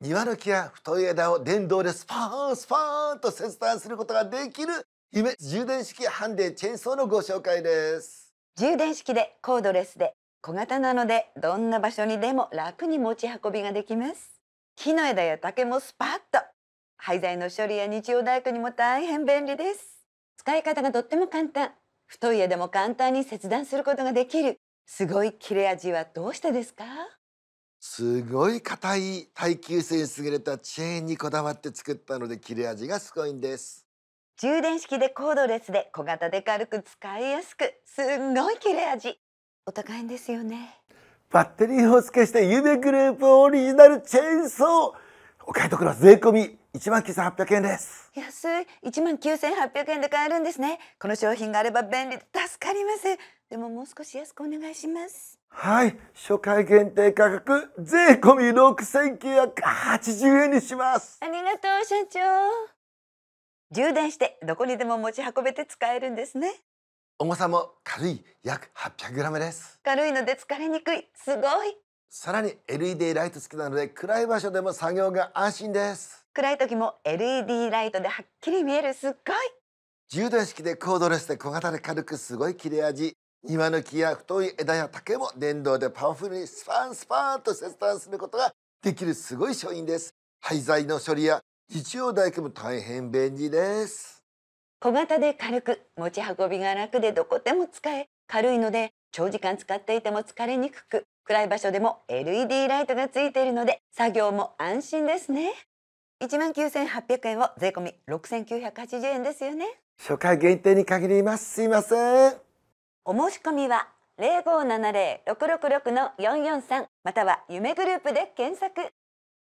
庭の木や太い枝を電動でスパーンスパーンと切断することができる夢充電式ハンデチェーンソーのご紹介です充電式でコードレスで小型なのでどんな場所にでも楽に持ち運びができます木の枝や竹もスパッと廃材の処理や日曜大工にも大変便利です使い方がとっても簡単太い枝も簡単に切断することができるすごい切れ味はどうしてですかすごい硬い耐久性に優れたチェーンにこだわって作ったので切れ味がすごいんです充電式でコードレスで小型で軽く使いやすくすんごい切れ味お高いんですよねバッテリーを付けして夢グループオリジナルチェーンソーお買い得の税込み1万9800円です安い1万9800円で買えるんですねこの商品があれば便利で助かりますでももう少し安くお願いしますはい。初回限定価格、税込6980円にします。ありがとう、社長。充電してどこにでも持ち運べて使えるんですね。重さも軽い約 800g です。軽いので疲れにくい。すごい。さらに LED ライト付きなので暗い場所でも作業が安心です。暗い時も LED ライトではっきり見えるすっごい。充電式でコードレスで小型で軽くすごい切れ味。庭の木や太い枝や竹も電動でパワフルにスパンスパンと切断することができるすごい商品です廃材の処理や日曜大工も大変便利です小型で軽く持ち運びが楽でどこでも使え軽いので長時間使っていても疲れにくく暗い場所でも LED ライトがついているので作業も安心ですね19,800円を税込み6980円ですよね初回限定に限りますすいませんお申し込みは0570-666-443または夢グループで検索